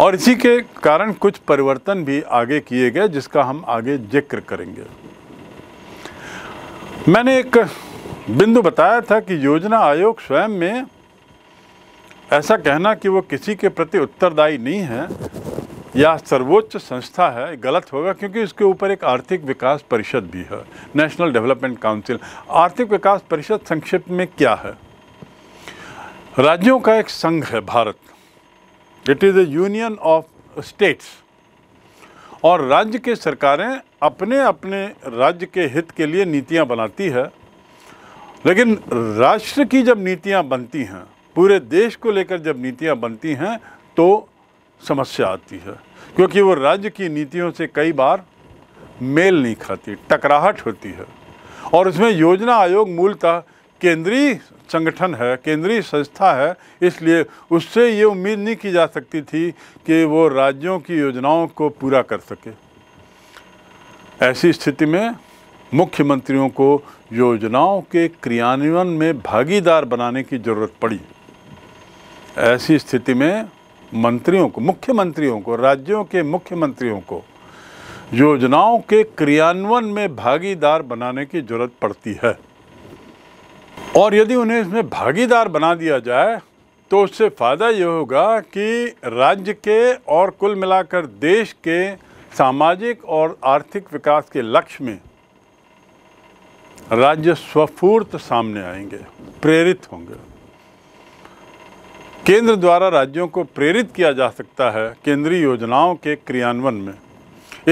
और इसी के कारण कुछ परिवर्तन भी आगे किए गए जिसका हम आगे जिक्र करेंगे मैंने एक बिंदु बताया था कि योजना आयोग स्वयं में ऐसा कहना कि वो किसी के प्रति उत्तरदायी नहीं है या सर्वोच्च संस्था है गलत होगा क्योंकि इसके ऊपर एक आर्थिक विकास परिषद भी है नेशनल डेवलपमेंट काउंसिल आर्थिक विकास परिषद संक्षिप्त में क्या है राज्यों का एक संघ है Bharat it is a union of states और राज्य के सरकारें अपने अपने राज्य के हित के लिए नीतियां बनाती है लेकिन राष्ट्र की जब नीतियां बनती हैं पूरे देश को लेकर जब नीतियां बनती हैं तो समस्या आती है क्योंकि वो राज्य की नीतियों से कई बार मेल नहीं खाती टकराहट होती है और उसमें योजना आयोग मूलतः केंद्रीय संगठन है केंद्रीय संस्था है इसलिए उससे ये उम्मीद नहीं की जा सकती थी कि वो राज्यों की योजनाओं को पूरा कर सके ऐसी स्थिति में मुख्यमंत्रियों को योजनाओं के क्रियान्वयन में भागीदार बनाने की जरूरत पड़ी ऐसी स्थिति में मंत्रियों को मुख्यमंत्रियों को राज्यों के मुख्यमंत्रियों को योजनाओं के क्रियान्वयन में भागीदार बनाने की जरूरत पड़ती है और यदि उन्हें इसमें भागीदार बना दिया जाए तो उससे फ़ायदा ये होगा कि राज्य के और कुल मिलाकर देश के सामाजिक और आर्थिक विकास के लक्ष्य में राज्य स्वफूर्त सामने आएंगे प्रेरित होंगे केंद्र द्वारा राज्यों को प्रेरित किया जा सकता है केंद्रीय योजनाओं के क्रियान्वयन में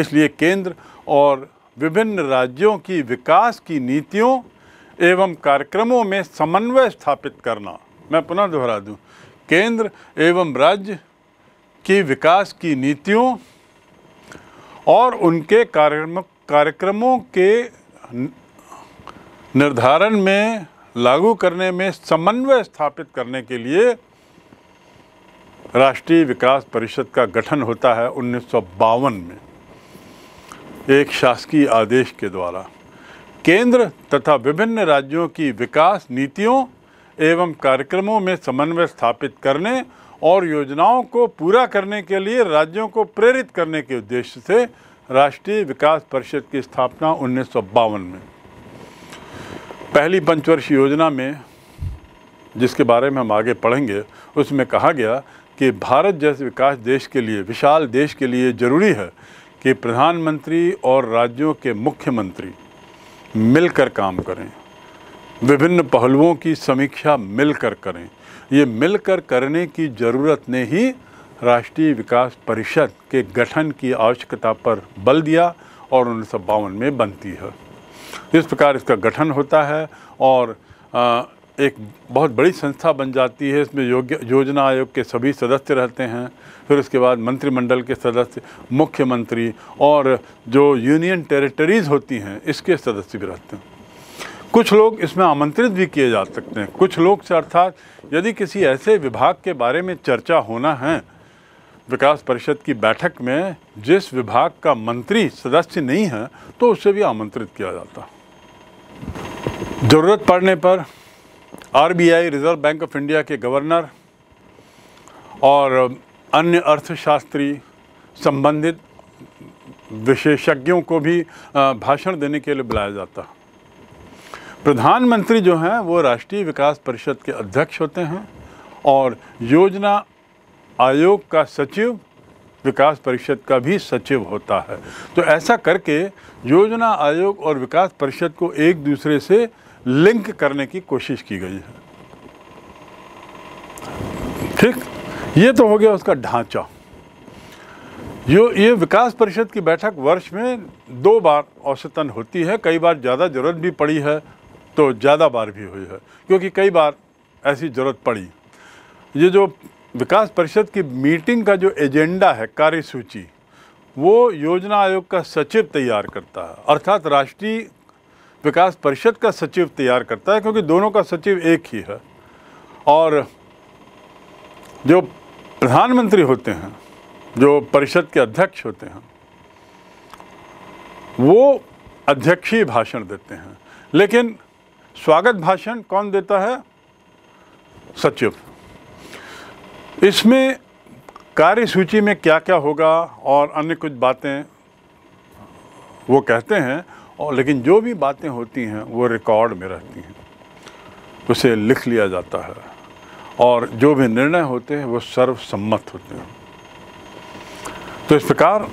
इसलिए केंद्र और विभिन्न राज्यों की विकास की नीतियों एवं कार्यक्रमों में समन्वय स्थापित करना मैं पुनः दोहरा दूं केंद्र एवं राज्य की विकास की नीतियों और उनके कार्यक्रम कार्यक्रमों के निर्धारण में लागू करने में समन्वय स्थापित करने के लिए राष्ट्रीय विकास परिषद का गठन होता है उन्नीस में एक शासकीय आदेश के द्वारा केंद्र तथा विभिन्न राज्यों की विकास नीतियों एवं कार्यक्रमों में समन्वय स्थापित करने और योजनाओं को पूरा करने के लिए राज्यों को प्रेरित करने के उद्देश्य से राष्ट्रीय विकास परिषद की स्थापना उन्नीस में पहली पंचवर्षीय योजना में जिसके बारे में हम आगे पढ़ेंगे उसमें कहा गया कि भारत जैसे विकास देश के लिए विशाल देश के लिए ज़रूरी है कि प्रधानमंत्री और राज्यों के मुख्यमंत्री मिलकर काम करें विभिन्न पहलुओं की समीक्षा मिलकर करें ये मिलकर करने की ज़रूरत ने ही राष्ट्रीय विकास परिषद के गठन की आवश्यकता पर बल दिया और उन्नीस में बनती है इस प्रकार इसका गठन होता है और आ, एक बहुत बड़ी संस्था बन जाती है इसमें योग्य योजना आयोग के सभी सदस्य रहते हैं फिर उसके बाद मंत्रिमंडल के सदस्य मुख्यमंत्री और जो यूनियन टेरिटरीज़ होती हैं इसके सदस्य भी रहते हैं कुछ लोग इसमें आमंत्रित भी किए जा सकते हैं कुछ लोग से अर्थात यदि किसी ऐसे विभाग के बारे में चर्चा होना है विकास परिषद की बैठक में जिस विभाग का मंत्री सदस्य नहीं है तो उसे भी आमंत्रित किया जाता ज़रूरत पड़ने पर RBI reserve bank of India के गवर्नर और अन्य अर्थशास्त्री संबंधित विशेषज्ञों को भी भाषण देने के लिए बुलाया जाता है प्रधानमंत्री जो हैं वो राष्ट्रीय विकास परिषद के अध्यक्ष होते हैं और योजना आयोग का सचिव विकास परिषद का भी सचिव होता है तो ऐसा करके योजना आयोग और विकास परिषद को एक दूसरे से लिंक करने की कोशिश की गई है ठीक ये तो हो गया उसका ढांचा यो ये विकास परिषद की बैठक वर्ष में दो बार औसतन होती है कई बार ज़्यादा ज़रूरत भी पड़ी है तो ज़्यादा बार भी हुई है क्योंकि कई बार ऐसी ज़रूरत पड़ी ये जो विकास परिषद की मीटिंग का जो एजेंडा है कार्यसूची वो योजना आयोग का सचिव तैयार करता है अर्थात राष्ट्रीय विकास परिषद का सचिव तैयार करता है क्योंकि दोनों का सचिव एक ही है और जो प्रधानमंत्री होते हैं जो परिषद के अध्यक्ष होते हैं वो अध्यक्षीय भाषण देते हैं लेकिन स्वागत भाषण कौन देता है सचिव इसमें कार्य सूची में क्या क्या होगा और अन्य कुछ बातें वो कहते हैं और लेकिन जो भी बातें होती हैं वो रिकॉर्ड में रहती हैं उसे लिख लिया जाता है और जो भी निर्णय होते हैं वो सर्वसम्मत होते हैं तो इस प्रकार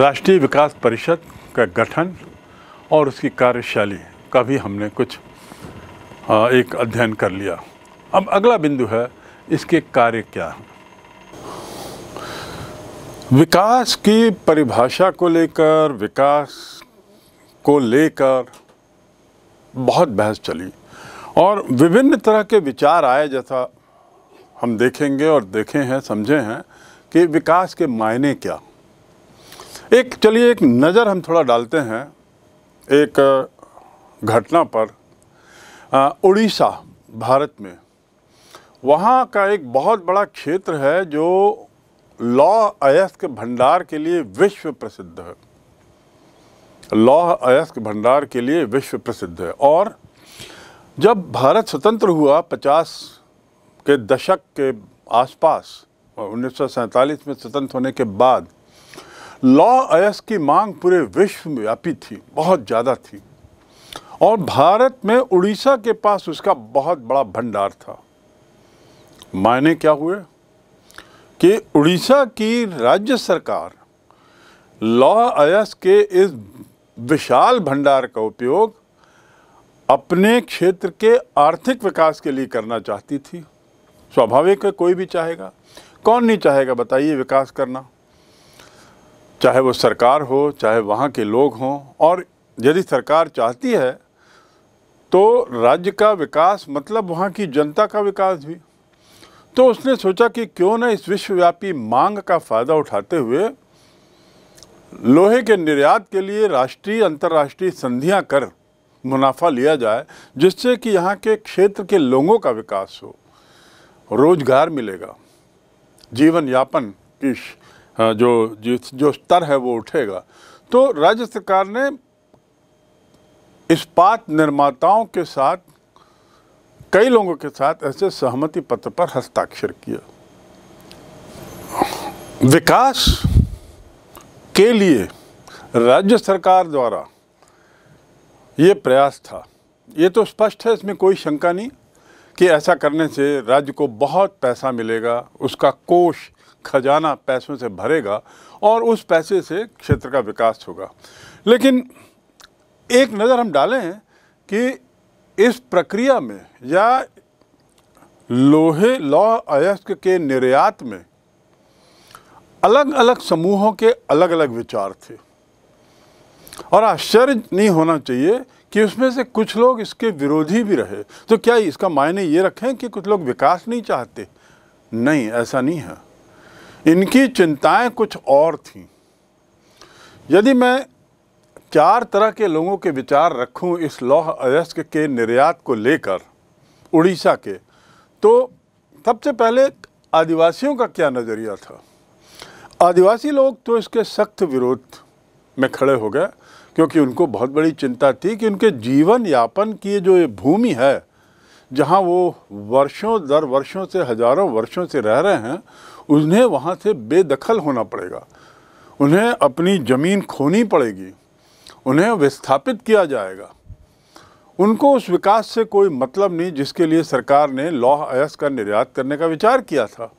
राष्ट्रीय विकास परिषद का गठन और उसकी कार्यशैली का भी हमने कुछ एक अध्ययन कर लिया अब अगला बिंदु है इसके कार्य क्या हैं विकास की परिभाषा को लेकर विकास को लेकर बहुत बहस चली और विभिन्न तरह के विचार आए जैसा हम देखेंगे और देखे हैं समझे हैं कि विकास के मायने क्या एक चलिए एक नज़र हम थोड़ा डालते हैं एक घटना पर उड़ीसा भारत में वहाँ का एक बहुत बड़ा क्षेत्र है जो लॉ अयस्क भंडार के लिए विश्व प्रसिद्ध है लौह अयस्क भंडार के लिए विश्व प्रसिद्ध है और जब भारत स्वतंत्र हुआ 50 के दशक के आसपास उन्नीस में स्वतंत्र होने के बाद लौह अयस्क की मांग पूरे विश्व में व्यापी थी बहुत ज़्यादा थी और भारत में उड़ीसा के पास उसका बहुत बड़ा भंडार था मायने क्या हुए कि उड़ीसा की राज्य सरकार लौह अयस्क के इस विशाल भंडार का उपयोग अपने क्षेत्र के आर्थिक विकास के लिए करना चाहती थी स्वाभाविक है कोई भी चाहेगा कौन नहीं चाहेगा बताइए विकास करना चाहे वो सरकार हो चाहे वहाँ के लोग हों और यदि सरकार चाहती है तो राज्य का विकास मतलब वहाँ की जनता का विकास भी तो उसने सोचा कि क्यों ना इस विश्वव्यापी मांग का फ़ायदा उठाते हुए लोहे के निर्यात के लिए राष्ट्रीय अंतर्राष्ट्रीय संधियां कर मुनाफा लिया जाए जिससे कि यहाँ के क्षेत्र के लोगों का विकास हो रोजगार मिलेगा जीवन यापन की जो जो स्तर है वो उठेगा तो राज्य सरकार ने इस्पात निर्माताओं के साथ कई लोगों के साथ ऐसे सहमति पत्र पर हस्ताक्षर किया विकास के लिए राज्य सरकार द्वारा ये प्रयास था ये तो स्पष्ट है इसमें कोई शंका नहीं कि ऐसा करने से राज्य को बहुत पैसा मिलेगा उसका कोष खजाना पैसों से भरेगा और उस पैसे से क्षेत्र का विकास होगा लेकिन एक नज़र हम डालें कि इस प्रक्रिया में या लोहे लौ अयस्क के निर्यात में अलग अलग समूहों के अलग अलग विचार थे और आश्चर्य नहीं होना चाहिए कि उसमें से कुछ लोग इसके विरोधी भी रहे तो क्या इसका मायने ये रखें कि कुछ लोग विकास नहीं चाहते नहीं ऐसा नहीं है इनकी चिंताएं कुछ और थीं यदि मैं चार तरह के लोगों के विचार रखूं इस लौह अयस्क के निर्यात को लेकर उड़ीसा के तो सबसे पहले आदिवासियों का क्या नज़रिया था आदिवासी लोग तो इसके सख्त विरोध में खड़े हो गए क्योंकि उनको बहुत बड़ी चिंता थी कि उनके जीवन यापन की जो ये भूमि है जहाँ वो वर्षों दर वर्षों से हजारों वर्षों से रह रहे हैं उन्हें वहाँ से बेदखल होना पड़ेगा उन्हें अपनी ज़मीन खोनी पड़ेगी उन्हें विस्थापित किया जाएगा उनको उस विकास से कोई मतलब नहीं जिसके लिए सरकार ने लौह अयस का निर्यात करने का विचार किया था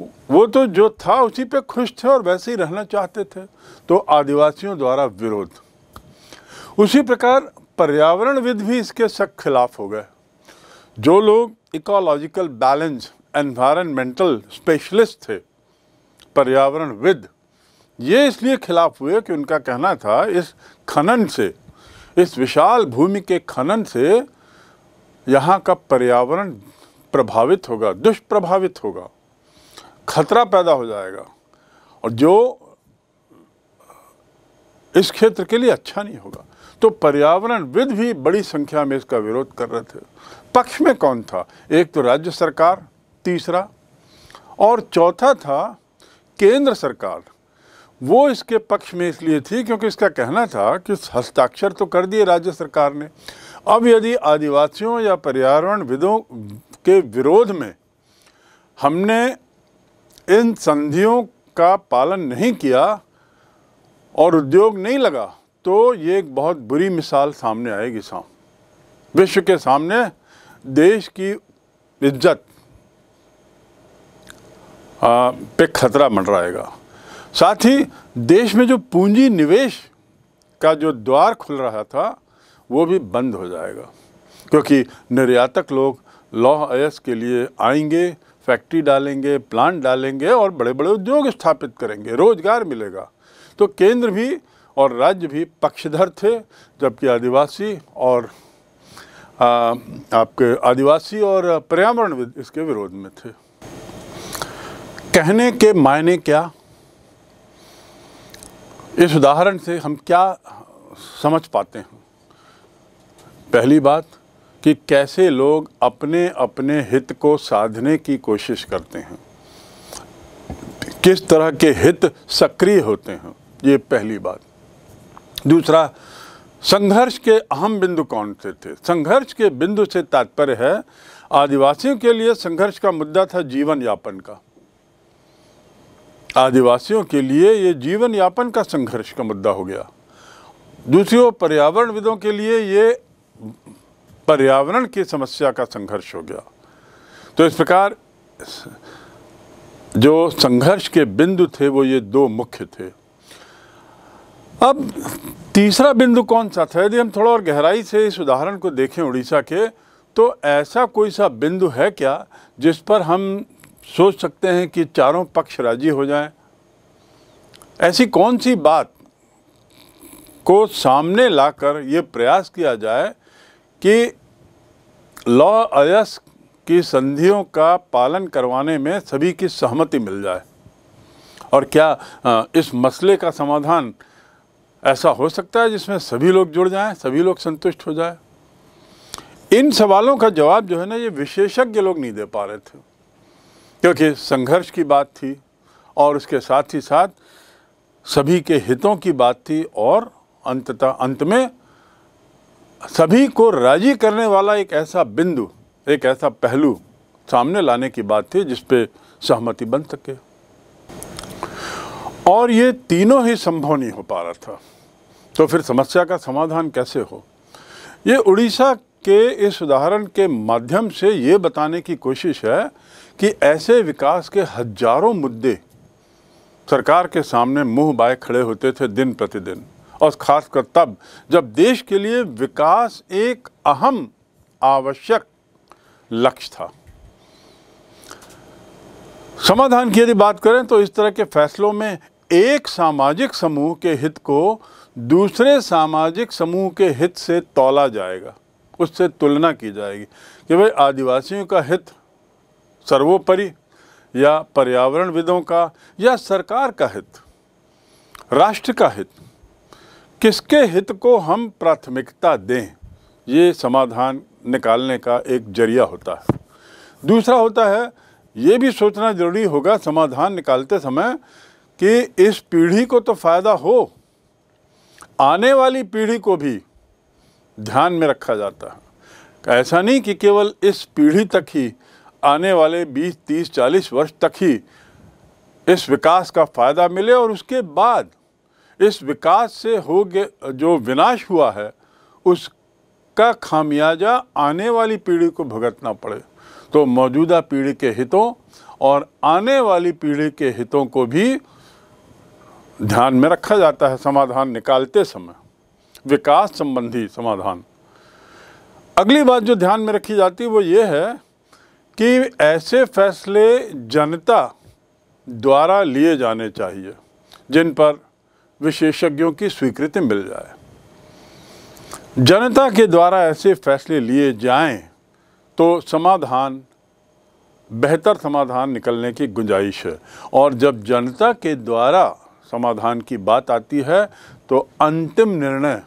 वो तो जो था उसी पे खुश थे और वैसे ही रहना चाहते थे तो आदिवासियों द्वारा विरोध उसी प्रकार पर्यावरणविद भी इसके सख्त खिलाफ हो गए जो लोग इकोलॉजिकल बैलेंस एनवायरमेंटल स्पेशलिस्ट थे पर्यावरणविद ये इसलिए खिलाफ हुए कि उनका कहना था इस खनन से इस विशाल भूमि के खनन से यहाँ का पर्यावरण प्रभावित होगा दुष्प्रभावित होगा खतरा पैदा हो जाएगा और जो इस क्षेत्र के लिए अच्छा नहीं होगा तो पर्यावरण विद भी बड़ी संख्या में इसका विरोध कर रहे थे पक्ष में कौन था एक तो राज्य सरकार तीसरा और चौथा था केंद्र सरकार वो इसके पक्ष में इसलिए थी क्योंकि इसका कहना था कि हस्ताक्षर तो कर दिए राज्य सरकार ने अब यदि आदिवासियों या पर्यावरण विदों के विरोध में हमने इन संधियों का पालन नहीं किया और उद्योग नहीं लगा तो ये एक बहुत बुरी मिसाल सामने आएगी साहब विश्व के सामने देश की इज्जत पे खतरा मंडराएगा साथ ही देश में जो पूंजी निवेश का जो द्वार खुल रहा था वो भी बंद हो जाएगा क्योंकि निर्यातक लोग लौह अयस के लिए आएंगे फैक्ट्री डालेंगे प्लांट डालेंगे और बड़े बड़े उद्योग स्थापित करेंगे रोजगार मिलेगा तो केंद्र भी और राज्य भी पक्षधर थे जबकि आदिवासी और आ, आपके आदिवासी और पर्यावरण इसके विरोध में थे कहने के मायने क्या इस उदाहरण से हम क्या समझ पाते हैं पहली बात कि कैसे लोग अपने अपने हित को साधने की कोशिश करते हैं किस तरह के हित सक्रिय होते हैं ये पहली बात दूसरा संघर्ष के अहम बिंदु कौन से थे संघर्ष के बिंदु से तात्पर्य है आदिवासियों के लिए संघर्ष का मुद्दा था जीवन यापन का आदिवासियों के लिए ये जीवन यापन का संघर्ष का मुद्दा हो गया दूसरी ओर पर्यावरणविदों के लिए ये पर्यावरण की समस्या का संघर्ष हो गया तो इस प्रकार जो संघर्ष के बिंदु थे वो ये दो मुख्य थे अब तीसरा बिंदु कौन सा था यदि हम थोड़ा और गहराई से इस उदाहरण को देखें उड़ीसा के तो ऐसा कोई सा बिंदु है क्या जिस पर हम सोच सकते हैं कि चारों पक्ष राजी हो जाएं ऐसी कौन सी बात को सामने लाकर ये प्रयास किया जाए कि लॉ अयस की संधियों का पालन करवाने में सभी की सहमति मिल जाए और क्या इस मसले का समाधान ऐसा हो सकता है जिसमें सभी लोग जुड़ जाएं सभी लोग संतुष्ट हो जाए इन सवालों का जवाब जो है ना ये विशेषज्ञ लोग नहीं दे पा रहे थे क्योंकि संघर्ष की बात थी और उसके साथ ही साथ सभी के हितों की बात थी और अंततः अंत में सभी को राजी करने वाला एक ऐसा बिंदु एक ऐसा पहलू सामने लाने की बात थी जिस पे सहमति बन सके और ये तीनों ही संभव नहीं हो पा रहा था तो फिर समस्या का समाधान कैसे हो ये उड़ीसा के इस उदाहरण के माध्यम से ये बताने की कोशिश है कि ऐसे विकास के हजारों मुद्दे सरकार के सामने मुंह बाय खड़े होते थे दिन प्रतिदिन और ख़ासकर तब जब देश के लिए विकास एक अहम आवश्यक लक्ष्य था समाधान की यदि बात करें तो इस तरह के फैसलों में एक सामाजिक समूह के हित को दूसरे सामाजिक समूह के हित से तोला जाएगा उससे तुलना की जाएगी कि भाई आदिवासियों का हित सर्वोपरि या पर्यावरणविदों का या सरकार का हित राष्ट्र का हित किसके हित को हम प्राथमिकता दें ये समाधान निकालने का एक जरिया होता है दूसरा होता है ये भी सोचना जरूरी होगा समाधान निकालते समय कि इस पीढ़ी को तो फ़ायदा हो आने वाली पीढ़ी को भी ध्यान में रखा जाता है ऐसा नहीं कि केवल इस पीढ़ी तक ही आने वाले 20, 30, 40 वर्ष तक ही इस विकास का फ़ायदा मिले और उसके बाद इस विकास से हो गए जो विनाश हुआ है उसका खामियाजा आने वाली पीढ़ी को भुगतना पड़े तो मौजूदा पीढ़ी के हितों और आने वाली पीढ़ी के हितों को भी ध्यान में रखा जाता है समाधान निकालते समय विकास संबंधी समाधान अगली बात जो ध्यान में रखी जाती है वो ये है कि ऐसे फैसले जनता द्वारा लिए जाने चाहिए जिन पर विशेषज्ञों की स्वीकृति मिल जाए जनता के द्वारा ऐसे फैसले लिए जाएं तो समाधान बेहतर समाधान निकलने की गुंजाइश है और जब जनता के द्वारा समाधान की बात आती है तो अंतिम निर्णय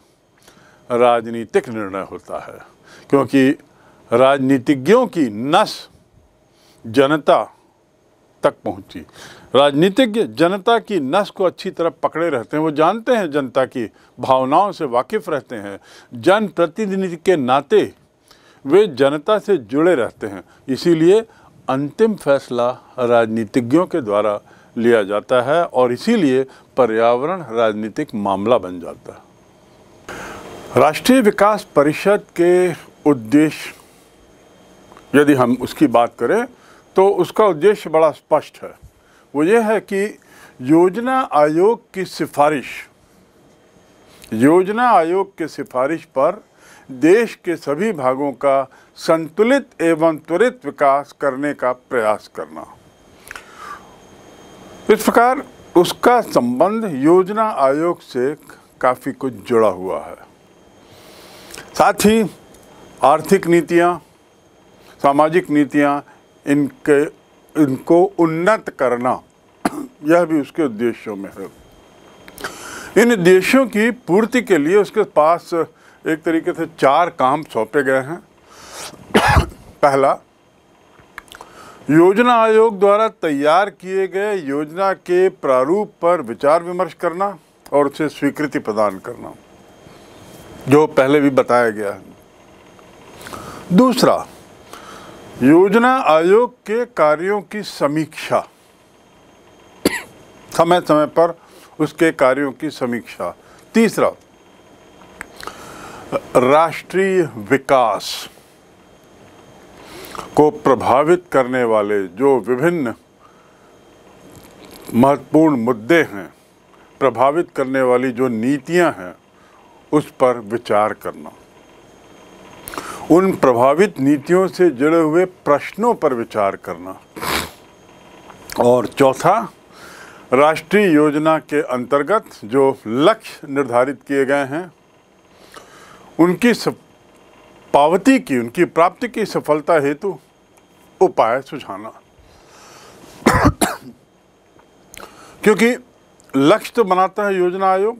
राजनीतिक निर्णय होता है क्योंकि राजनीतिज्ञों की नस जनता तक पहुंची राजनीतिज्ञ जनता की नस को अच्छी तरह पकड़े रहते हैं वो जानते हैं जनता की भावनाओं से वाकिफ़ रहते हैं जनप्रतिनिधि के नाते वे जनता से जुड़े रहते हैं इसीलिए अंतिम फैसला राजनीतिज्ञों के द्वारा लिया जाता है और इसीलिए पर्यावरण राजनीतिक मामला बन जाता है राष्ट्रीय विकास परिषद के उद्देश्य यदि हम उसकी बात करें तो उसका उद्देश्य बड़ा स्पष्ट है वो ये है कि योजना आयोग की सिफारिश योजना आयोग की सिफारिश पर देश के सभी भागों का संतुलित एवं त्वरित विकास करने का प्रयास करना इस प्रकार उसका संबंध योजना आयोग से काफ़ी कुछ जुड़ा हुआ है साथ ही आर्थिक नीतियाँ सामाजिक नीतियाँ इनके इनको उन्नत करना यह भी उसके उद्देश्यों में है इन उद्देश्यों की पूर्ति के लिए उसके पास एक तरीके से चार काम सौंपे गए हैं पहला योजना आयोग द्वारा तैयार किए गए योजना के प्रारूप पर विचार विमर्श करना और उसे स्वीकृति प्रदान करना जो पहले भी बताया गया है दूसरा योजना आयोग के कार्यों की समीक्षा समय समय पर उसके कार्यों की समीक्षा तीसरा राष्ट्रीय विकास को प्रभावित करने वाले जो विभिन्न महत्वपूर्ण मुद्दे हैं प्रभावित करने वाली जो नीतियां हैं उस पर विचार करना उन प्रभावित नीतियों से जुड़े हुए प्रश्नों पर विचार करना और चौथा राष्ट्रीय योजना के अंतर्गत जो लक्ष्य निर्धारित किए गए हैं उनकी पावती की उनकी प्राप्ति की सफलता हेतु उपाय सुझाना क्योंकि लक्ष्य तो बनाता है योजना आयोग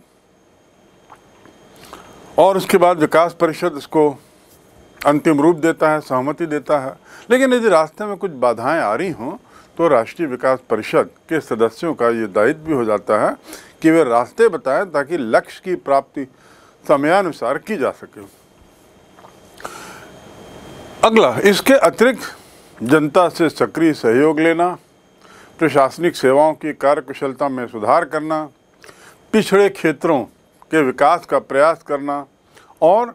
और उसके बाद विकास परिषद इसको अंतिम रूप देता है सहमति देता है लेकिन यदि रास्ते में कुछ बाधाएं आ रही हों तो राष्ट्रीय विकास परिषद के सदस्यों का ये दायित्व भी हो जाता है कि वे रास्ते बताएं ताकि लक्ष्य की प्राप्ति समयानुसार की जा सके अगला इसके अतिरिक्त जनता से सक्रिय सहयोग लेना प्रशासनिक सेवाओं की कार्यकुशलता में सुधार करना पिछड़े क्षेत्रों के विकास का प्रयास करना और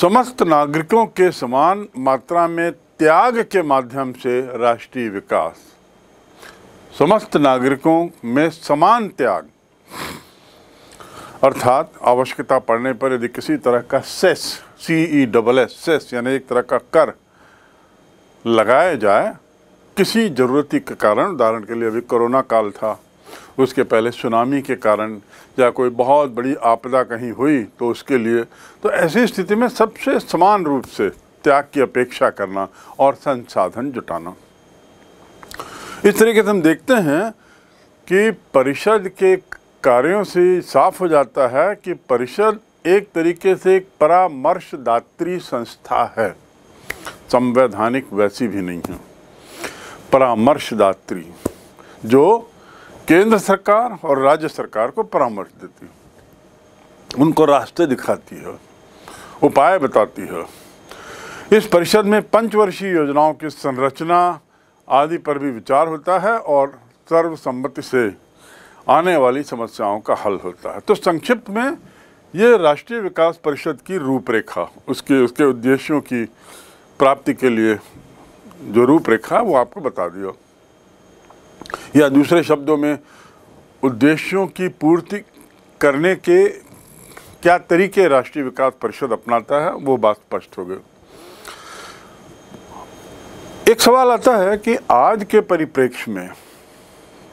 समस्त नागरिकों के समान मात्रा में त्याग के माध्यम से राष्ट्रीय विकास समस्त नागरिकों में समान त्याग अर्थात आवश्यकता पड़ने पर यदि किसी तरह का cess C E double S cess यानी एक तरह का कर लगाया जाए किसी ज़रूरती के कारण उदाहरण के लिए अभी कोरोना काल था उसके पहले सुनामी के कारण या कोई बहुत बड़ी आपदा कहीं हुई तो उसके लिए तो ऐसी स्थिति में सबसे समान रूप से त्याग की अपेक्षा करना और संसाधन जुटाना इस तरीके से हम देखते हैं कि परिषद के कार्यों से साफ हो जाता है कि परिषद एक तरीके से एक परामर्शदात्री संस्था है संवैधानिक वैसी भी नहीं है परामर्शदात्री जो केंद्र सरकार और राज्य सरकार को परामर्श देती है उनको रास्ते दिखाती है उपाय बताती है इस परिषद में पंचवर्षीय योजनाओं की संरचना आदि पर भी विचार होता है और सर्वसम्मति से आने वाली समस्याओं का हल होता है तो संक्षिप्त में ये राष्ट्रीय विकास परिषद की रूपरेखा उसके उसके उद्देश्यों की प्राप्ति के लिए जो रूपरेखा वो आपको बता दिया या दूसरे शब्दों में उद्देश्यों की पूर्ति करने के क्या तरीके राष्ट्रीय विकास परिषद अपनाता है वो बात स्पष्ट हो गई एक सवाल आता है कि आज के परिप्रेक्ष्य में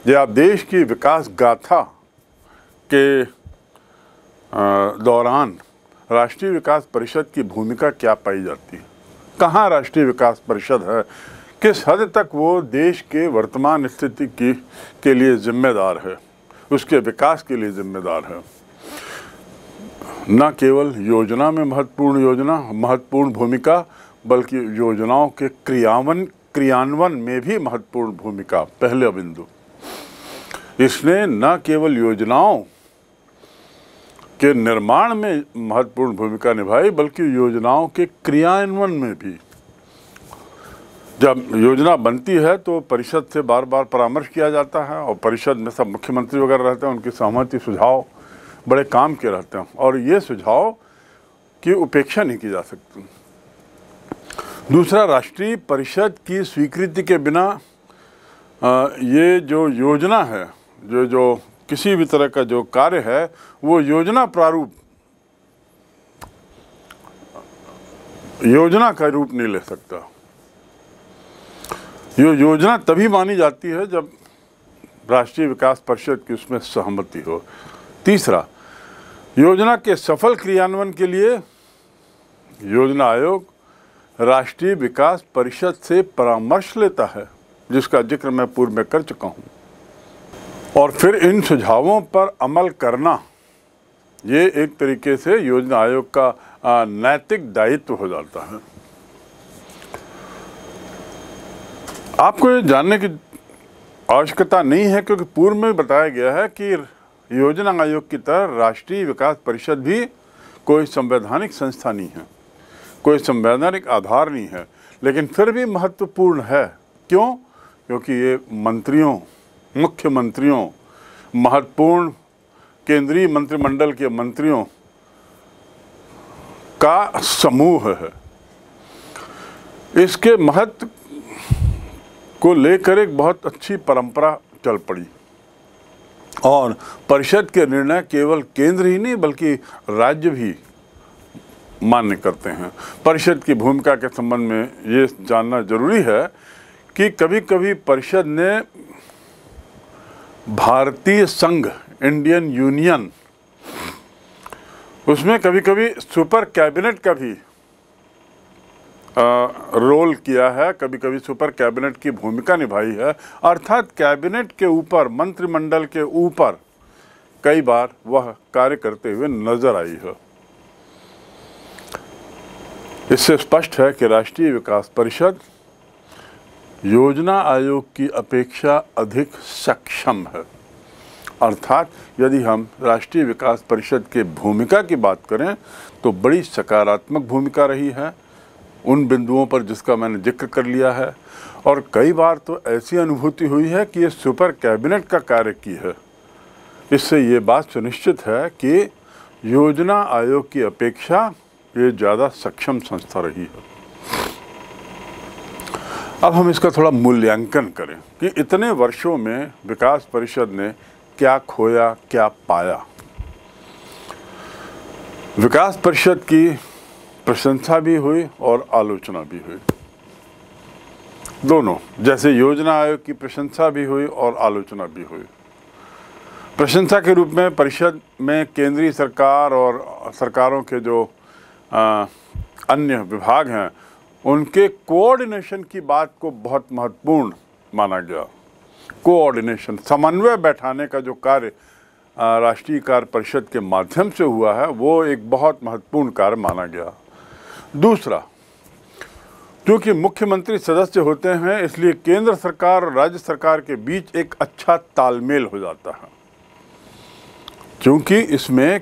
या देश की विकास गाथा के दौरान राष्ट्रीय विकास परिषद की भूमिका क्या पाई जाती है कहाँ राष्ट्रीय विकास परिषद है किस हद तक वो देश के वर्तमान स्थिति की के लिए जिम्मेदार है उसके विकास के लिए जिम्मेदार है न केवल योजना में महत्वपूर्ण योजना महत्वपूर्ण भूमिका बल्कि योजनाओं के क्रियावन क्रियान्वयन में भी महत्वपूर्ण भूमिका पहले बिंदु इसने न केवल योजनाओं के निर्माण में महत्वपूर्ण भूमिका निभाई बल्कि योजनाओं के क्रियान्वयन में भी जब योजना बनती है तो परिषद से बार बार परामर्श किया जाता है और परिषद में सब मुख्यमंत्री वगैरह रहते हैं उनकी सहमति सुझाव बड़े काम के रहते हैं और ये सुझाव की उपेक्षा नहीं की जा सकती दूसरा राष्ट्रीय परिषद की स्वीकृति के बिना ये जो योजना है जो जो किसी भी तरह का जो कार्य है वो योजना प्रारूप योजना का रूप नहीं ले सकता यो योजना तभी मानी जाती है जब राष्ट्रीय विकास परिषद की उसमें सहमति हो तीसरा योजना के सफल क्रियान्वयन के लिए योजना आयोग राष्ट्रीय विकास परिषद से परामर्श लेता है जिसका जिक्र मैं पूर्व में कर चुका हूँ और फिर इन सुझावों पर अमल करना ये एक तरीके से योजना आयोग का नैतिक दायित्व हो जाता है आपको ये जानने की आवश्यकता नहीं है क्योंकि पूर्व में बताया गया है कि योजना आयोग की तरह राष्ट्रीय विकास परिषद भी कोई संवैधानिक संस्था नहीं है कोई संवैधानिक आधार नहीं है लेकिन फिर भी महत्वपूर्ण है क्यों क्योंकि ये मंत्रियों मुख्यमंत्रियों महत्वपूर्ण केंद्रीय मंत्रिमंडल के मंत्रियों का समूह है इसके महत्व को लेकर एक बहुत अच्छी परंपरा चल पड़ी और परिषद के निर्णय केवल केंद्र ही नहीं बल्कि राज्य भी मान्य करते हैं परिषद की भूमिका के संबंध में ये जानना जरूरी है कि कभी कभी परिषद ने भारतीय संघ इंडियन यूनियन उसमें कभी कभी सुपर कैबिनेट का भी रोल किया है कभी कभी सुपर कैबिनेट की भूमिका निभाई है अर्थात कैबिनेट के ऊपर मंत्रिमंडल के ऊपर कई बार वह कार्य करते हुए नजर आई है इससे स्पष्ट है कि राष्ट्रीय विकास परिषद योजना आयोग की अपेक्षा अधिक सक्षम है अर्थात यदि हम राष्ट्रीय विकास परिषद के भूमिका की बात करें तो बड़ी सकारात्मक भूमिका रही है उन बिंदुओं पर जिसका मैंने जिक्र कर लिया है और कई बार तो ऐसी अनुभूति हुई है कि ये सुपर कैबिनेट का कार्य की है इससे ये बात सुनिश्चित है कि योजना आयोग की अपेक्षा ये ज़्यादा सक्षम संस्था रही है अब हम इसका थोड़ा मूल्यांकन करें कि इतने वर्षों में विकास परिषद ने क्या खोया क्या पाया विकास परिषद की प्रशंसा भी हुई और आलोचना भी हुई दोनों जैसे योजना आयोग की प्रशंसा भी हुई और आलोचना भी हुई प्रशंसा के रूप में परिषद में केंद्रीय सरकार और सरकारों के जो आ, अन्य विभाग हैं उनके कोऑर्डिनेशन की बात को बहुत महत्वपूर्ण माना गया कोऑर्डिनेशन समन्वय बैठाने का जो कार्य राष्ट्रीय कार्य परिषद के माध्यम से हुआ है वो एक बहुत महत्वपूर्ण कार्य माना गया दूसरा क्योंकि मुख्यमंत्री सदस्य होते हैं इसलिए केंद्र सरकार और राज्य सरकार के बीच एक अच्छा तालमेल हो जाता है क्योंकि इसमें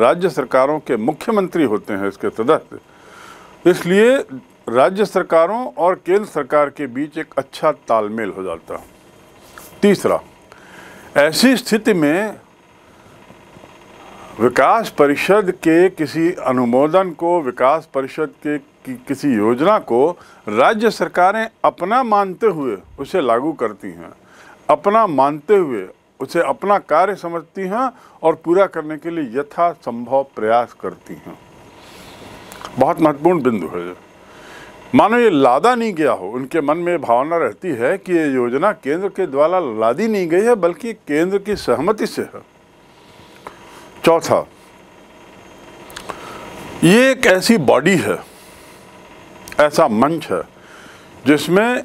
राज्य सरकारों के मुख्यमंत्री होते हैं इसके सदस्य इसलिए राज्य सरकारों और केंद्र सरकार के बीच एक अच्छा तालमेल हो जाता है तीसरा ऐसी स्थिति में विकास परिषद के किसी अनुमोदन को विकास परिषद के कि, किसी योजना को राज्य सरकारें अपना मानते हुए उसे लागू करती हैं अपना मानते हुए उसे अपना कार्य समझती हैं और पूरा करने के लिए यथासंभव प्रयास करती हैं बहुत महत्वपूर्ण बिंदु है मानो ये लादा नहीं गया हो उनके मन में भावना रहती है कि ये योजना केंद्र के द्वारा लादी नहीं गई है बल्कि केंद्र की सहमति से है चौथा ये एक ऐसी बॉडी है ऐसा मंच है जिसमें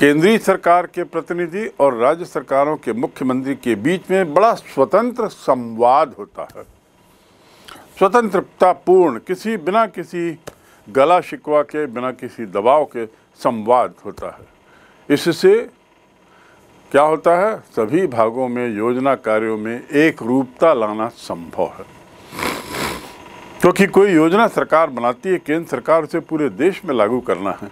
केंद्रीय सरकार के प्रतिनिधि और राज्य सरकारों के मुख्यमंत्री के बीच में बड़ा स्वतंत्र संवाद होता है स्वतंत्रतापूर्ण किसी बिना किसी गला शिकवा के बिना किसी दबाव के संवाद होता है इससे क्या होता है सभी भागों में योजना कार्यों में एक रूपता लाना संभव है क्योंकि तो कोई योजना सरकार बनाती है केंद्र सरकार उसे पूरे देश में लागू करना है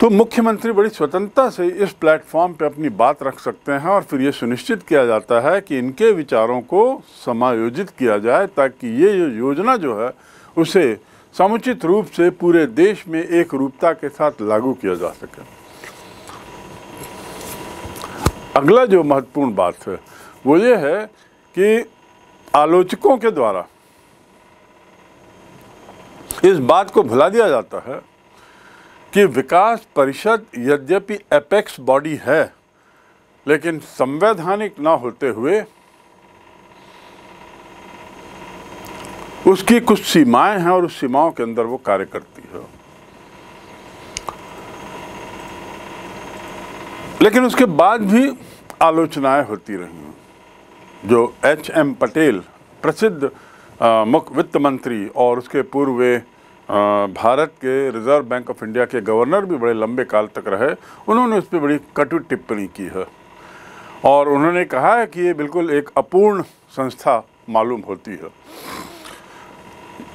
तो मुख्यमंत्री बड़ी स्वतंत्रता से इस प्लेटफॉर्म पर अपनी बात रख सकते हैं और फिर ये सुनिश्चित किया जाता है कि इनके विचारों को समायोजित किया जाए ताकि ये योजना जो है उसे समुचित रूप से पूरे देश में एक रूपता के साथ लागू किया जा सके अगला जो महत्वपूर्ण बात है वो ये है कि आलोचकों के द्वारा इस बात को भुला दिया जाता है कि विकास परिषद यद्यपि एपेक्स बॉडी है लेकिन संवैधानिक ना होते हुए उसकी कुछ सीमाएं हैं और उस सीमाओं के अंदर वो कार्य करती लेकिन उसके बाद भी आलोचनाएं होती रही जो एच एम पटेल प्रसिद्ध मुख्य वित्त मंत्री और उसके पूर्व वे भारत के रिज़र्व बैंक ऑफ इंडिया के गवर्नर भी बड़े लंबे काल तक रहे उन्होंने उस पर बड़ी कटु टिप्पणी की है और उन्होंने कहा है कि ये बिल्कुल एक अपूर्ण संस्था मालूम होती है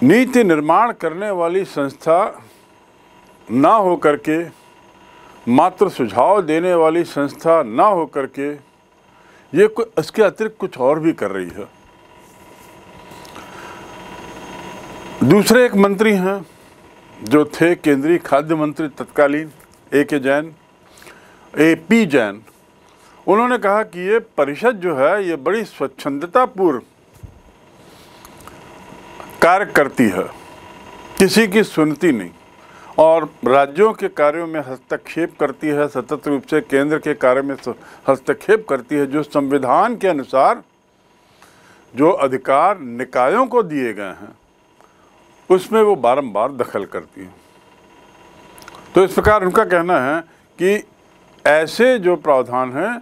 नीति निर्माण करने वाली संस्था ना हो करके मात्र सुझाव देने वाली संस्था ना हो करके ये इसके अतिरिक्त कुछ और भी कर रही है दूसरे एक मंत्री हैं जो थे केंद्रीय खाद्य मंत्री तत्कालीन ए के जैन ए पी जैन उन्होंने कहा कि ये परिषद जो है ये बड़ी स्वच्छंदतापूर्ण कार्य करती है किसी की सुनती नहीं और राज्यों के कार्यों में हस्तक्षेप करती है सतत रूप से केंद्र के कार्य में हस्तक्षेप करती है जो संविधान के अनुसार जो अधिकार निकायों को दिए गए हैं उसमें वो बारंबार दखल करती है तो इस प्रकार उनका कहना है कि ऐसे जो प्रावधान हैं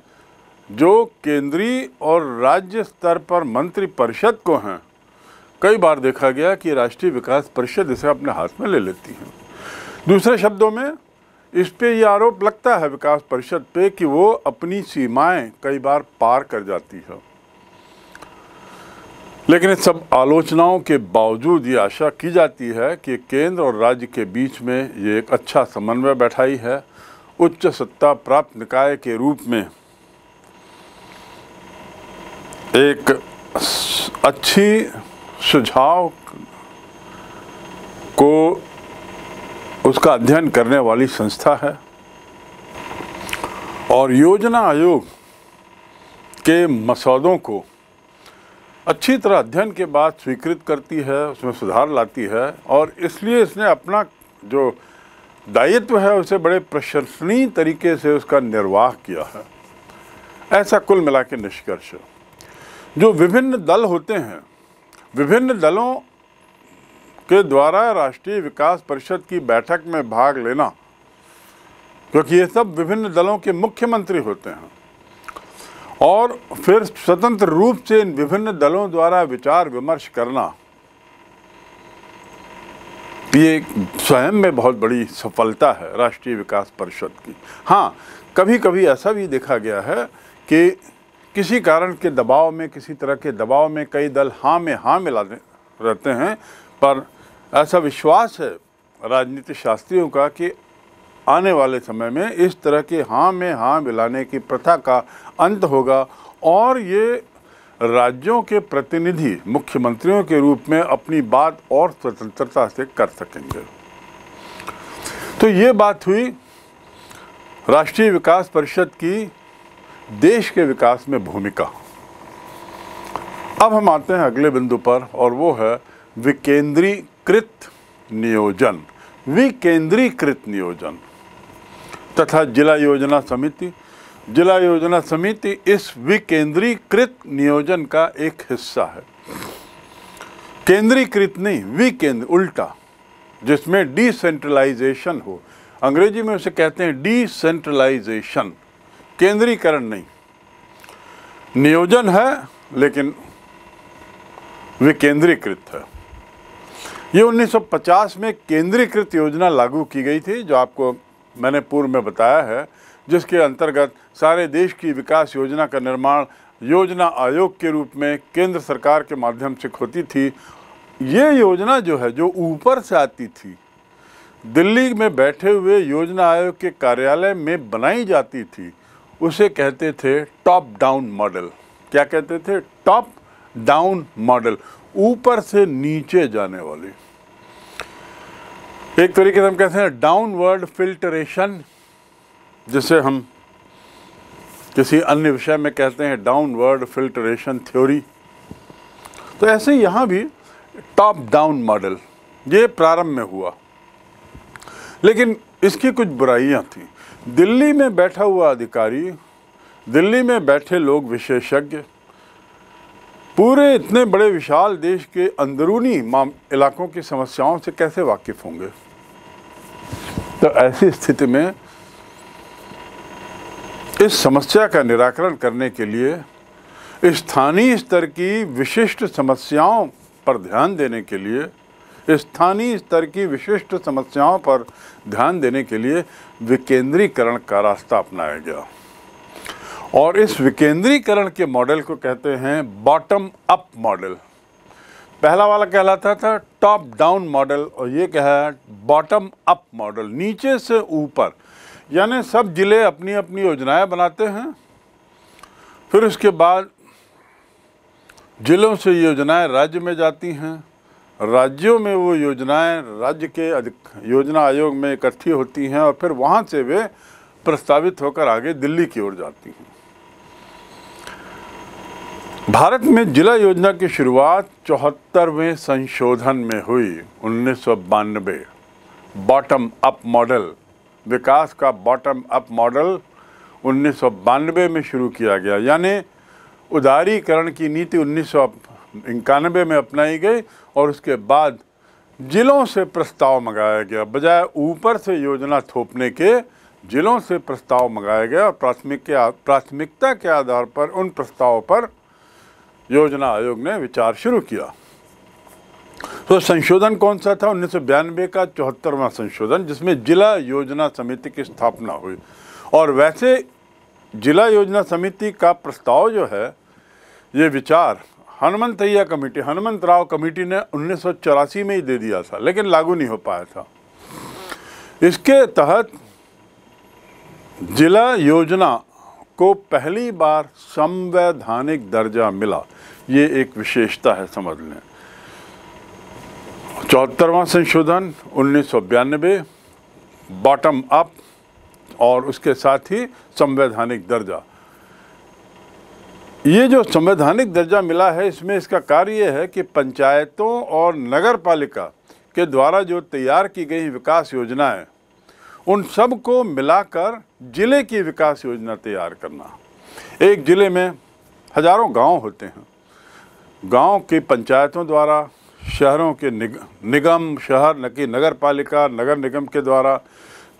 जो केंद्रीय और राज्य स्तर पर मंत्री परिषद को हैं कई बार देखा गया कि राष्ट्रीय विकास परिषद इसे अपने हाथ में ले लेती है दूसरे शब्दों में इस पे ये आरोप लगता है विकास परिषद पे कि वो अपनी सीमाएं कई बार पार कर जाती है लेकिन इन सब आलोचनाओं के बावजूद ये आशा की जाती है कि केंद्र और राज्य के बीच में ये एक अच्छा समन्वय बैठाई है उच्च सत्ता प्राप्त निकाय के रूप में एक अच्छी सुझाव को उसका अध्ययन करने वाली संस्था है और योजना आयोग के मसौदों को अच्छी तरह अध्ययन के बाद स्वीकृत करती है उसमें सुधार लाती है और इसलिए इसने अपना जो दायित्व है उसे बड़े प्रशंसनीय तरीके से उसका निर्वाह किया है ऐसा कुल मिला के निष्कर्ष जो विभिन्न दल होते हैं विभिन्न दलों के द्वारा राष्ट्रीय विकास परिषद की बैठक में भाग लेना क्योंकि ये सब विभिन्न दलों के मुख्यमंत्री होते हैं और फिर स्वतंत्र रूप से इन विभिन्न दलों द्वारा विचार विमर्श करना ये स्वयं में बहुत बड़ी सफलता है राष्ट्रीय विकास परिषद की हाँ कभी कभी ऐसा भी देखा गया है कि किसी कारण के दबाव में किसी तरह के दबाव में कई दल हाँ में हाँ मिला रहते हैं पर ऐसा विश्वास है राजनीति शास्त्रियों का कि आने वाले समय में इस तरह के हाँ में हाँ मिलाने की प्रथा का अंत होगा और ये राज्यों के प्रतिनिधि मुख्यमंत्रियों के रूप में अपनी बात और स्वतंत्रता से कर सकेंगे तो ये बात हुई राष्ट्रीय विकास परिषद की देश के विकास में भूमिका अब हम आते हैं अगले बिंदु पर और वो है विकेंद्रीय कृत नियोजन विकेंद्रीकृत नियोजन तथा जिला योजना समिति जिला योजना समिति इस विकेंद्रीकृत नियोजन का एक हिस्सा है केंद्रीकृत नहीं विकेंद्र उल्टा जिसमें डिसेंट्रलाइजेशन हो अंग्रेजी में उसे कहते हैं डिसेंट्रलाइजेशन केंद्रीकरण नहीं नियोजन है लेकिन विकेंद्रीकृत है ये 1950 में केंद्रीकृत योजना लागू की गई थी जो आपको मैंने पूर्व में बताया है जिसके अंतर्गत सारे देश की विकास योजना का निर्माण योजना आयोग के रूप में केंद्र सरकार के माध्यम से होती थी ये योजना जो है जो ऊपर से आती थी दिल्ली में बैठे हुए योजना आयोग के कार्यालय में बनाई जाती थी उसे कहते थे टॉप डाउन मॉडल क्या कहते थे टॉप डाउन मॉडल ऊपर से नीचे जाने वाली एक तरीके से हम कहते हैं डाउनवर्ड फिल्टरेशन जिसे हम किसी अन्य विषय में कहते हैं डाउनवर्ड फिल्टरेशन थ्योरी तो ऐसे यहाँ भी टॉप डाउन मॉडल ये प्रारंभ में हुआ लेकिन इसकी कुछ बुराइयाँ थीं दिल्ली में बैठा हुआ अधिकारी दिल्ली में बैठे लोग विशेषज्ञ पूरे इतने बड़े विशाल देश के अंदरूनी इलाकों की समस्याओं से कैसे वाकिफ़ होंगे तो ऐसी स्थिति में इस समस्या का निराकरण करने के लिए स्थानीय स्तर की विशिष्ट समस्याओं पर ध्यान देने के लिए स्थानीय स्तर की विशिष्ट समस्याओं पर ध्यान देने के लिए विकेंद्रीकरण का रास्ता अपनाया गया और इस विकेंद्रीकरण के मॉडल को कहते हैं बॉटम अप मॉडल पहला वाला कहलाता था टॉप डाउन मॉडल और ये क्या है बॉटम अप मॉडल नीचे से ऊपर यानी सब ज़िले अपनी अपनी योजनाएं बनाते हैं फिर उसके बाद ज़िलों से योजनाएं राज्य में जाती हैं राज्यों में वो योजनाएं राज्य के योजना आयोग में इकट्ठी होती हैं और फिर वहाँ से वे प्रस्तावित होकर आगे दिल्ली की ओर जाती हैं भारत में जिला योजना की शुरुआत चौहत्तरवें संशोधन में हुई उन्नीस बॉटम अप मॉडल विकास का बॉटम अप मॉडल उन्नीस में शुरू किया गया यानी उदारीकरण की नीति उन्नीस में अपनाई गई और उसके बाद जिलों से प्रस्ताव मंगाया गया बजाय ऊपर से योजना थोपने के जिलों से प्रस्ताव मंगाया गया और प्राथमिक प्राथमिकता के आधार पर उन प्रस्तावों पर योजना आयोग ने विचार शुरू किया तो संशोधन कौन सा था उन्नीस का चौहत्तरवा संशोधन जिसमें जिला योजना समिति की स्थापना हुई और वैसे जिला योजना समिति का प्रस्ताव जो है ये विचार हनुमंतैया कमेटी हनुमंत राव कमेटी ने उन्नीस में ही दे दिया था लेकिन लागू नहीं हो पाया था इसके तहत जिला योजना को पहली बार संवैधानिक दर्जा मिला ये एक विशेषता है समझ लें चौहत्तरवा संशोधन उन्नीस बॉटम अप और उसके साथ ही संवैधानिक दर्जा ये जो संवैधानिक दर्जा मिला है इसमें इसका कार्य यह है कि पंचायतों और नगर पालिका के द्वारा जो तैयार की गई विकास योजनाएं उन सब को मिलाकर ज़िले की विकास योजना तैयार करना एक ज़िले में हज़ारों गांव होते हैं गांव के पंचायतों द्वारा शहरों के निग, निगम शहर न कि नगर पालिका नगर निगम के द्वारा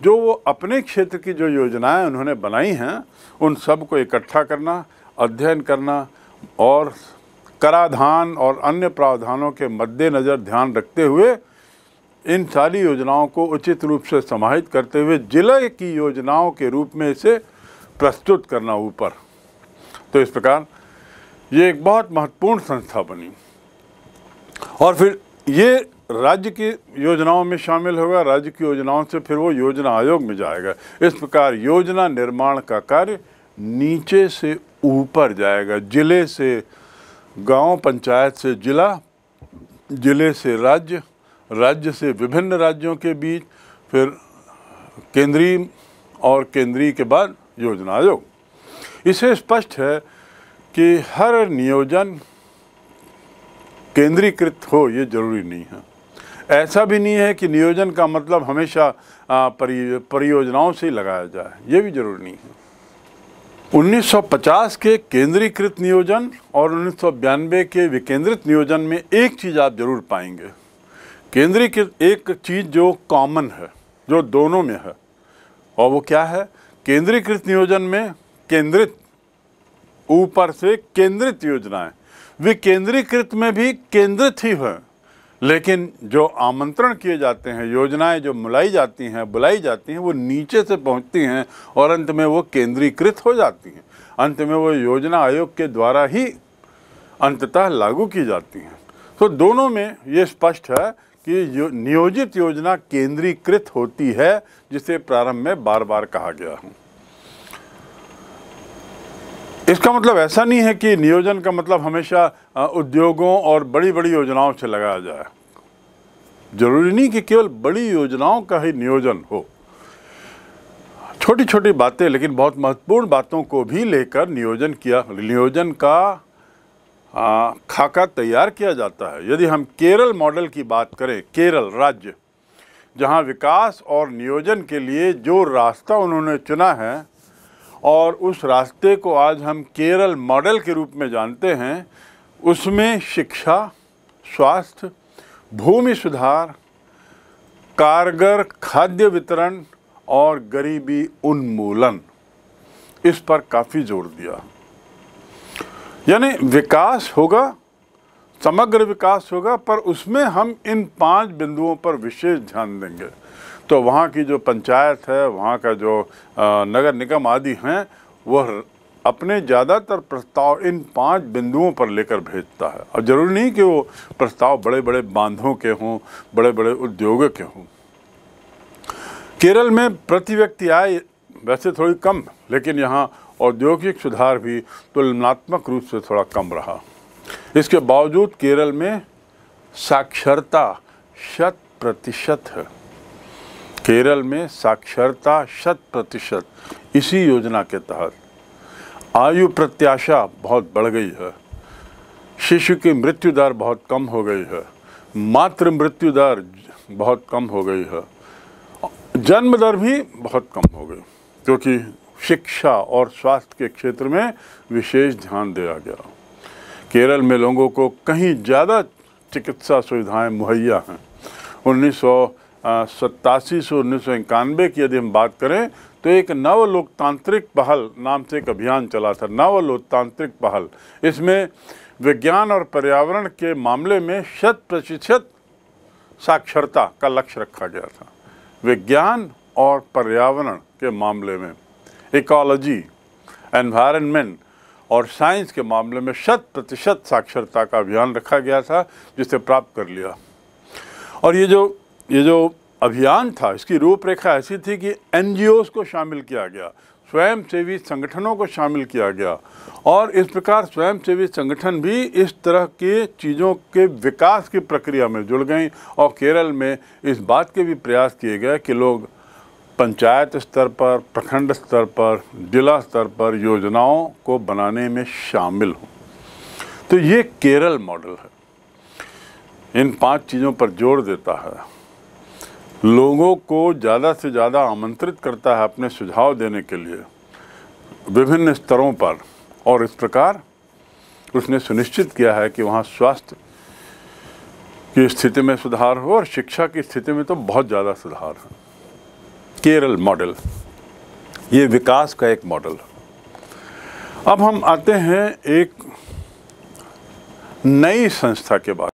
जो वो अपने क्षेत्र की जो योजनाएं उन्होंने बनाई हैं उन सब को इकट्ठा करना अध्ययन करना और कराधान और अन्य प्रावधानों के मद्देनज़र ध्यान रखते हुए इन सारी योजनाओं को उचित रूप से समाहित करते हुए जिले की योजनाओं के रूप में इसे प्रस्तुत करना ऊपर तो इस प्रकार ये एक बहुत महत्वपूर्ण संस्था बनी और फिर ये राज्य की योजनाओं में शामिल होगा राज्य की योजनाओं से फिर वो योजना आयोग में जाएगा इस प्रकार योजना निर्माण का कार्य नीचे से ऊपर जाएगा जिले से गांव पंचायत से जिला जिले से राज्य राज्य से विभिन्न राज्यों के बीच फिर केंद्रीय और केंद्रीय के बाद योजना आयोग इसे स्पष्ट है कि हर नियोजन केंद्रीकृत हो ये जरूरी नहीं है ऐसा भी नहीं है कि नियोजन का मतलब हमेशा परि, परियोजनाओं से लगाया जाए ये भी जरूरी नहीं है 1950 के केंद्रीकृत नियोजन और उन्नीस के विकेंद्रित नियोजन में एक चीज़ आप जरूर पाएंगे केंद्रीकृत एक चीज़ जो कॉमन है जो दोनों में है और वो क्या है केंद्रीकृत नियोजन में केंद्रित ऊपर से केंद्रित योजनाएं विकेंद्रीकृत में भी केंद्रित ही हैं लेकिन जो आमंत्रण किए जाते हैं योजनाएं जो मिलाई जाती हैं बुलाई जाती हैं वो नीचे से पहुंचती हैं और अंत में वो केंद्रीकृत हो जाती हैं अंत में वो योजना आयोग के द्वारा ही अंततः लागू की जाती हैं तो दोनों में ये स्पष्ट है कि यो, नियोजित योजना केंद्रीकृत होती है जिसे प्रारंभ में बार बार कहा गया हूं इसका मतलब ऐसा नहीं है कि नियोजन का मतलब हमेशा उद्योगों और बड़ी बड़ी योजनाओं से लगाया जाए जरूरी नहीं कि केवल बड़ी योजनाओं का ही नियोजन हो छोटी छोटी बातें लेकिन बहुत महत्वपूर्ण बातों को भी लेकर नियोजन किया नियोजन का खाका तैयार किया जाता है यदि हम केरल मॉडल की बात करें केरल राज्य जहां विकास और नियोजन के लिए जो रास्ता उन्होंने चुना है और उस रास्ते को आज हम केरल मॉडल के रूप में जानते हैं उसमें शिक्षा स्वास्थ्य भूमि सुधार कारगर खाद्य वितरण और गरीबी उन्मूलन इस पर काफ़ी जोर दिया यानी विकास होगा समग्र विकास होगा पर उसमें हम इन पांच बिंदुओं पर विशेष ध्यान देंगे तो वहाँ की जो पंचायत है वहाँ का जो नगर निगम आदि हैं वह अपने ज़्यादातर प्रस्ताव इन पांच बिंदुओं पर लेकर भेजता है और ज़रूरी नहीं कि वो प्रस्ताव बड़े बड़े बांधों के हों बड़े बड़े उद्योगों के हों केरल में प्रति व्यक्ति आय वैसे थोड़ी कम लेकिन यहाँ औद्योगिक सुधार भी तुलनात्मक रूप से थोड़ा कम रहा इसके बावजूद केरल में साक्षरता शत प्रतिशत है केरल में साक्षरता शत प्रतिशत इसी योजना के तहत आयु प्रत्याशा बहुत बढ़ गई है शिशु की मृत्यु दर बहुत कम हो गई है मातृ मृत्यु दर बहुत कम हो गई है जन्म दर भी बहुत कम हो गई क्योंकि शिक्षा और स्वास्थ्य के क्षेत्र में विशेष ध्यान दिया गया केरल में लोगों को कहीं ज़्यादा चिकित्सा सुविधाएं मुहैया हैं उन्नीस सौ सत्तासी से उन्नीस सौ इक्यानवे की यदि हम बात करें तो एक नव लोकतांत्रिक पहल नाम से एक अभियान चला था नव लोकतांत्रिक पहल इसमें विज्ञान और पर्यावरण के मामले में शत प्रतिशत साक्षरता का लक्ष्य रखा गया था विज्ञान और पर्यावरण के मामले में इकोलॉजी एनवायरनमेंट और साइंस के मामले में शत प्रतिशत साक्षरता का अभियान रखा गया था जिसे प्राप्त कर लिया और ये जो ये जो अभियान था इसकी रूपरेखा ऐसी थी कि एन को शामिल किया गया स्वयंसेवी संगठनों को शामिल किया गया और इस प्रकार स्वयंसेवी संगठन भी इस तरह के चीज़ों के विकास की प्रक्रिया में जुड़ गई और केरल में इस बात के भी प्रयास किए गए कि लोग पंचायत स्तर पर प्रखंड स्तर पर जिला स्तर पर योजनाओं को बनाने में शामिल हों तो ये केरल मॉडल है इन पांच चीज़ों पर जोर देता है लोगों को ज़्यादा से ज़्यादा आमंत्रित करता है अपने सुझाव देने के लिए विभिन्न स्तरों पर और इस प्रकार उसने सुनिश्चित किया है कि वहाँ स्वास्थ्य की स्थिति में सुधार हो और शिक्षा की स्थिति में तो बहुत ज़्यादा सुधार है केरल मॉडल ये विकास का एक मॉडल अब हम आते हैं एक नई संस्था के बारे